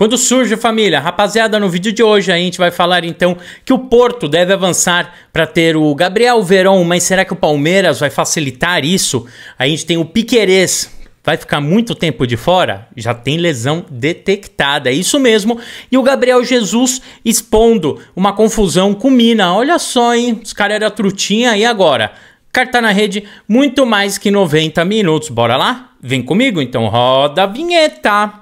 Quando surge, família? Rapaziada, no vídeo de hoje a gente vai falar então que o Porto deve avançar para ter o Gabriel Verón, mas será que o Palmeiras vai facilitar isso? A gente tem o Piquerez, vai ficar muito tempo de fora? Já tem lesão detectada, é isso mesmo. E o Gabriel Jesus expondo uma confusão com Mina. Olha só, hein? Os caras eram trutinha e agora? Carta na rede, muito mais que 90 minutos. Bora lá? Vem comigo, então roda a vinheta.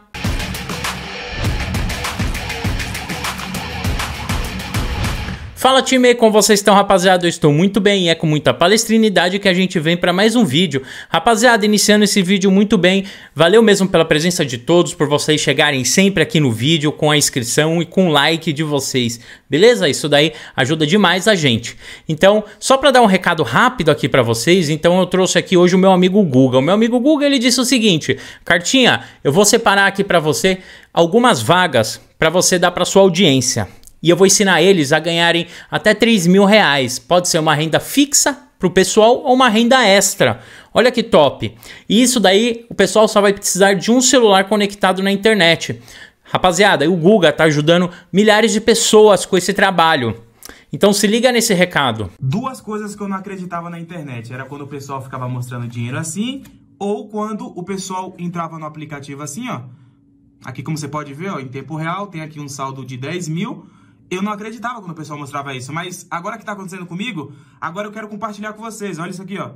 Fala time, como vocês estão rapaziada? Eu estou muito bem e é com muita palestrinidade que a gente vem para mais um vídeo. Rapaziada, iniciando esse vídeo muito bem, valeu mesmo pela presença de todos, por vocês chegarem sempre aqui no vídeo com a inscrição e com o like de vocês, beleza? Isso daí ajuda demais a gente. Então, só para dar um recado rápido aqui para vocês, então eu trouxe aqui hoje o meu amigo Guga. O meu amigo Guga, ele disse o seguinte, Cartinha, eu vou separar aqui para você algumas vagas para você dar para sua audiência e eu vou ensinar eles a ganharem até 3 mil reais. Pode ser uma renda fixa para o pessoal ou uma renda extra. Olha que top! E isso daí o pessoal só vai precisar de um celular conectado na internet. Rapaziada, o Guga está ajudando milhares de pessoas com esse trabalho. Então se liga nesse recado. Duas coisas que eu não acreditava na internet. Era quando o pessoal ficava mostrando dinheiro assim, ou quando o pessoal entrava no aplicativo assim, ó. Aqui como você pode ver, ó, em tempo real, tem aqui um saldo de 10 mil eu não acreditava quando o pessoal mostrava isso, mas agora que está acontecendo comigo, agora eu quero compartilhar com vocês. Olha isso aqui, ó.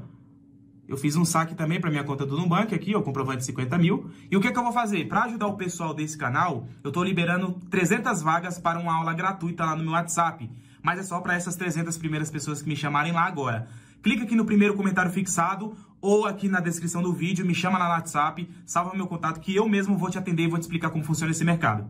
Eu fiz um saque também para minha conta do Nubank aqui, ó, comprovante de 50 mil. E o que, é que eu vou fazer? Para ajudar o pessoal desse canal, eu estou liberando 300 vagas para uma aula gratuita lá no meu WhatsApp. Mas é só para essas 300 primeiras pessoas que me chamarem lá agora clica aqui no primeiro comentário fixado ou aqui na descrição do vídeo, me chama lá no WhatsApp, salva meu contato que eu mesmo vou te atender e vou te explicar como funciona esse mercado.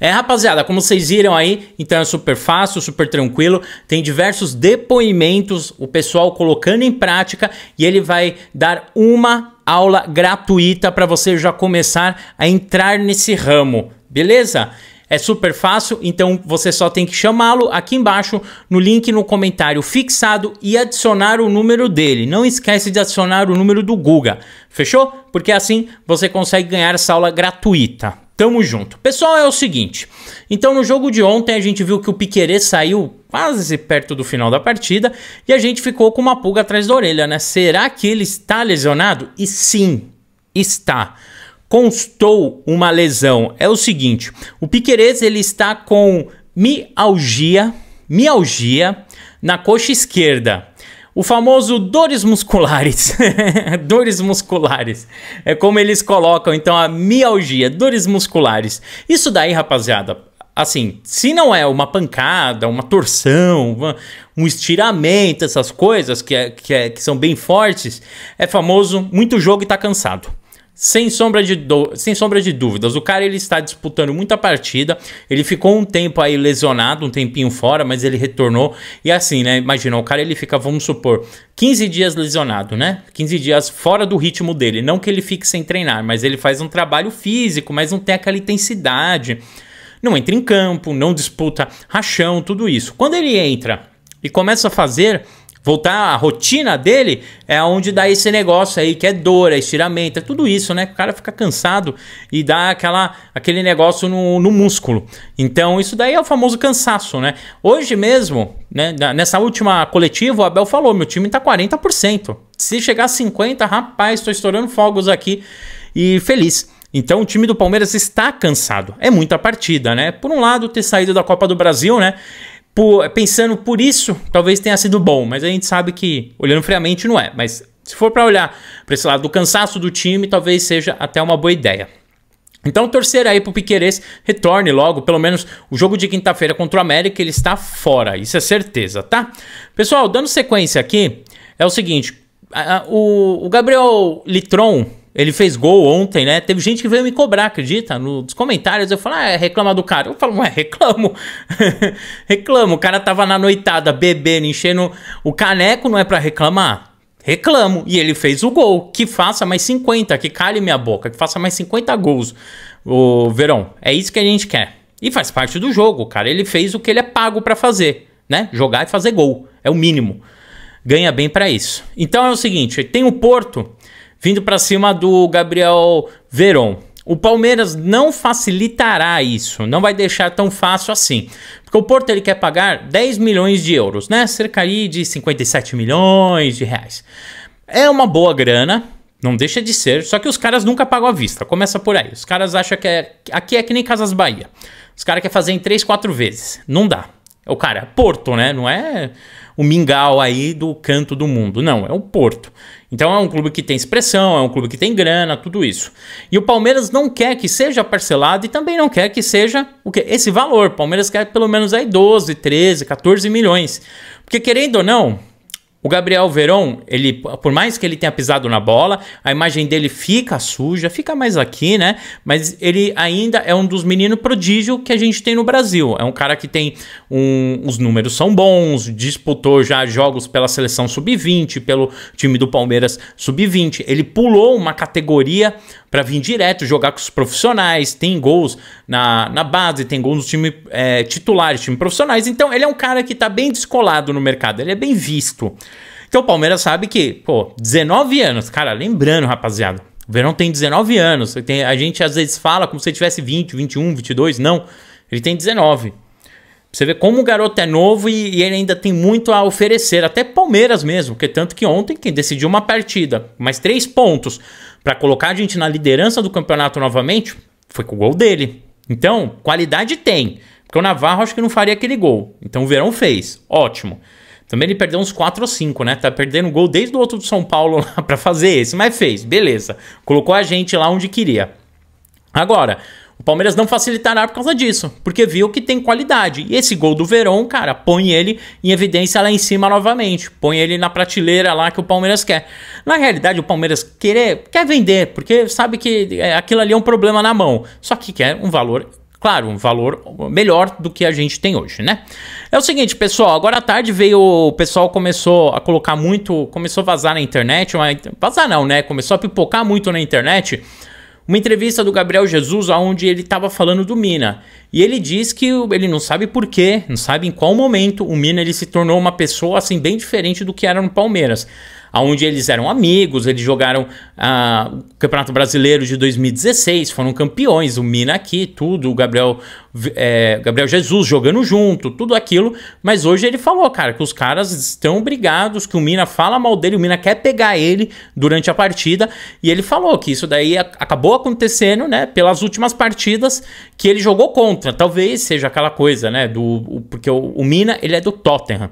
É, rapaziada, como vocês viram aí, então é super fácil, super tranquilo, tem diversos depoimentos, o pessoal colocando em prática e ele vai dar uma aula gratuita para você já começar a entrar nesse ramo, beleza? É super fácil, então você só tem que chamá-lo aqui embaixo no link no comentário fixado e adicionar o número dele. Não esquece de adicionar o número do Guga, fechou? Porque assim você consegue ganhar essa aula gratuita. Tamo junto. Pessoal, é o seguinte. Então, no jogo de ontem, a gente viu que o Piquerez saiu quase perto do final da partida e a gente ficou com uma pulga atrás da orelha, né? Será que ele está lesionado? E sim, está constou uma lesão. É o seguinte, o Piquerez ele está com mialgia, mialgia na coxa esquerda. O famoso dores musculares. dores musculares. É como eles colocam, então, a mialgia, dores musculares. Isso daí, rapaziada, assim, se não é uma pancada, uma torção, uma, um estiramento, essas coisas que, é, que, é, que são bem fortes, é famoso muito jogo e tá cansado. Sem sombra, de do... sem sombra de dúvidas, o cara ele está disputando muita partida. Ele ficou um tempo aí lesionado, um tempinho fora, mas ele retornou. E assim, né? Imagina, o cara ele fica, vamos supor, 15 dias lesionado, né? 15 dias fora do ritmo dele. Não que ele fique sem treinar, mas ele faz um trabalho físico, mas não tem aquela intensidade. Não entra em campo, não disputa rachão, tudo isso. Quando ele entra e começa a fazer voltar à rotina dele, é onde dá esse negócio aí, que é dor, é estiramento, é tudo isso, né? O cara fica cansado e dá aquela, aquele negócio no, no músculo. Então, isso daí é o famoso cansaço, né? Hoje mesmo, né, nessa última coletiva, o Abel falou: meu time tá 40%. Se chegar a 50%, rapaz, tô estourando fogos aqui e feliz. Então o time do Palmeiras está cansado. É muita partida, né? Por um lado, ter saído da Copa do Brasil, né? por, pensando por isso, talvez tenha sido bom, mas a gente sabe que, olhando friamente, não é. Mas se for para olhar para esse lado do cansaço do time, talvez seja até uma boa ideia. Então torcer aí pro Piqueires retorne logo, pelo menos o jogo de quinta-feira contra o América ele está fora, isso é certeza, tá? Pessoal, dando sequência aqui, é o seguinte, a, a, o, o Gabriel Litron, ele fez gol ontem, né? Teve gente que veio me cobrar, acredita? Nos comentários eu falo, ah, é reclama do cara. Eu falo, ué, reclamo. reclamo. O cara tava na noitada, bebendo, enchendo o caneco, não é para reclamar? Reclamo. E ele fez o gol. Que faça mais 50, que cale minha boca, que faça mais 50 gols. O Verão, é isso que a gente quer. E faz parte do jogo, cara. Ele fez o que ele é pago para fazer, né? Jogar e fazer gol. É o mínimo. Ganha bem para isso. Então é o seguinte, tem o Porto vindo para cima do Gabriel Veron. O Palmeiras não facilitará isso, não vai deixar tão fácil assim. Porque o Porto ele quer pagar 10 milhões de euros, né? Cerca aí de 57 milhões de reais. É uma boa grana, não deixa de ser, só que os caras nunca pagam à vista. Começa por aí. Os caras acham que é, aqui é que nem Casas Bahia. Os caras querem fazer em 3, 4 vezes. Não dá. O cara, Porto, né? Não é o mingau aí do canto do mundo. Não, é o Porto. Então é um clube que tem expressão, é um clube que tem grana, tudo isso. E o Palmeiras não quer que seja parcelado e também não quer que seja o que esse valor. O Palmeiras quer pelo menos aí 12, 13, 14 milhões. Porque querendo ou não, o Gabriel Veron, ele, por mais que ele tenha pisado na bola, a imagem dele fica suja, fica mais aqui, né? Mas ele ainda é um dos meninos prodígio que a gente tem no Brasil. É um cara que tem um, os números são bons, disputou já jogos pela seleção sub-20, pelo time do Palmeiras sub-20. Ele pulou uma categoria para vir direto jogar com os profissionais. Tem gols na, na base, tem gols no time é, titulares, time profissionais. Então ele é um cara que está bem descolado no mercado, ele é bem visto. Então o Palmeiras sabe que, pô, 19 anos, cara, lembrando, rapaziada, o Verão tem 19 anos. Tem, a gente às vezes fala como se ele tivesse 20, 21, 22, não. Ele tem 19. Você vê como o garoto é novo e, e, ele ainda tem muito a oferecer, até Palmeiras mesmo, porque tanto que ontem quem decidiu uma partida, mais três pontos para colocar a gente na liderança do campeonato novamente, foi com o gol dele. Então, qualidade tem, porque o Navarro acho que não faria aquele gol. Então o Verão fez, ótimo. Também ele perdeu uns 4 ou 5, né? Tá perdendo gol desde o outro do São Paulo lá para fazer esse, mas fez, beleza. Colocou a gente lá onde queria. Agora, o Palmeiras não facilitará por causa disso, porque viu que tem qualidade. E esse gol do Verón, cara, põe ele em evidência lá em cima novamente. Põe ele na prateleira lá que o Palmeiras quer. Na realidade, o Palmeiras querer, quer vender, porque sabe que é, aquilo ali é um problema na mão. Só que quer um valor claro, um valor melhor do que a gente tem hoje, né? É o seguinte, pessoal, agora à tarde veio, o pessoal começou a colocar muito, começou a vazar na internet, vazar não, né? Começou a pipocar muito na internet uma entrevista do Gabriel Jesus onde ele estava falando do Mina. E ele diz que ele não sabe por não sabe em qual momento o Mina ele se tornou uma pessoa assim bem diferente do que era no Palmeiras onde eles eram amigos, eles jogaram ah, o Campeonato Brasileiro de 2016, foram campeões, o Mina aqui, tudo, o Gabriel, é, Gabriel Jesus jogando junto, tudo aquilo, mas hoje ele falou, cara, que os caras estão brigados, que o Mina fala mal dele, o Mina quer pegar ele durante a partida, e ele falou que isso daí acabou acontecendo, né, pelas últimas partidas que ele jogou contra, talvez seja aquela coisa, né, do, porque o, o Mina, ele é do Tottenham,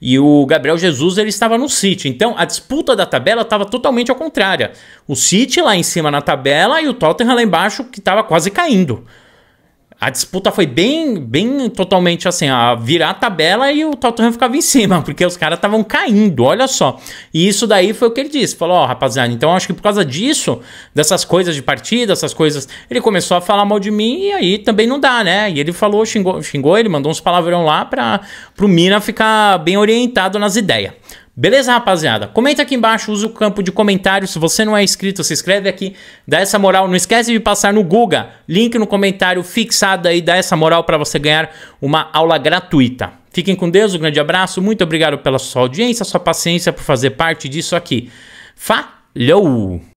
e o Gabriel Jesus ele estava no City. Então a disputa da tabela estava totalmente ao contrário. O City lá em cima na tabela e o Tottenham lá embaixo que estava quase caindo a disputa foi bem, bem totalmente assim, a virar a tabela e o Tottenham ficava em cima, porque os caras estavam caindo, olha só. E isso daí foi o que ele disse, falou, ó, oh, rapaziada, então acho que por causa disso, dessas coisas de partida, essas coisas, ele começou a falar mal de mim e aí também não dá, né? E ele falou, xingou, xingou ele mandou uns palavrão lá para o Mina ficar bem orientado nas ideias. Beleza, rapaziada? Comenta aqui embaixo, usa o campo de comentário. Se você não é inscrito, se inscreve aqui, dá essa moral. Não esquece de passar no Guga, link no comentário fixado aí, dá essa moral para você ganhar uma aula gratuita. Fiquem com Deus, um grande abraço, muito obrigado pela sua audiência, sua paciência por fazer parte disso aqui. Falhou!